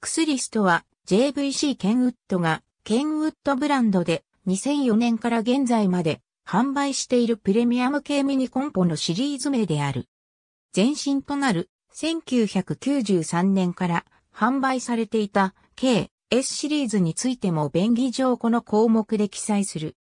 クスリスとは JVC ケンウッドがケンウッドブランドで2004年から現在まで販売しているプレミアム系ミニコンポのシリーズ名である。前身となる1993年から販売されていた K、S シリーズについても便宜上この項目で記載する。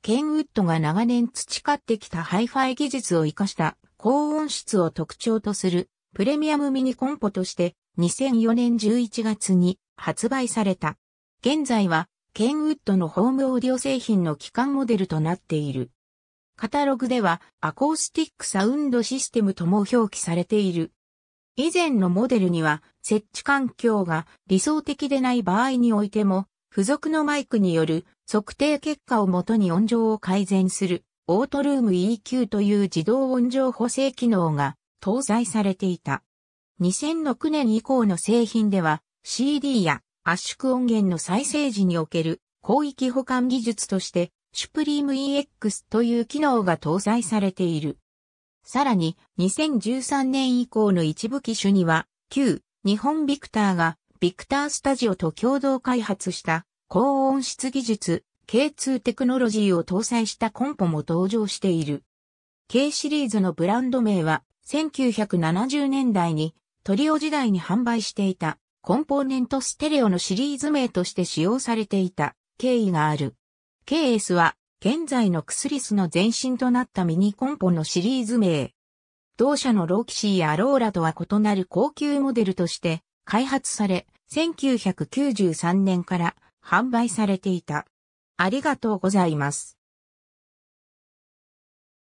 ケンウッドが長年培ってきたハイファイ技術を活かした高音質を特徴とするプレミアムミニコンポとして2004年11月に発売された。現在は、ケンウッドのホームオーディオ製品の基幹モデルとなっている。カタログでは、アコースティックサウンドシステムとも表記されている。以前のモデルには、設置環境が理想的でない場合においても、付属のマイクによる測定結果をもとに音量を改善する、オートルーム EQ という自動音量補正機能が搭載されていた。2006年以降の製品では CD や圧縮音源の再生時における広域保管技術として Supreme EX という機能が搭載されている。さらに2013年以降の一部機種には旧日本ビクターがビクタースタジオと共同開発した高音質技術 K2 テクノロジーを搭載したコンポも登場している。K シリーズのブランド名は1970年代にトリオ時代に販売していたコンポーネントステレオのシリーズ名として使用されていた経緯がある。KS は現在のクスリスの前身となったミニコンポのシリーズ名。同社のローキシーやローラとは異なる高級モデルとして開発され、1993年から販売されていた。ありがとうございます。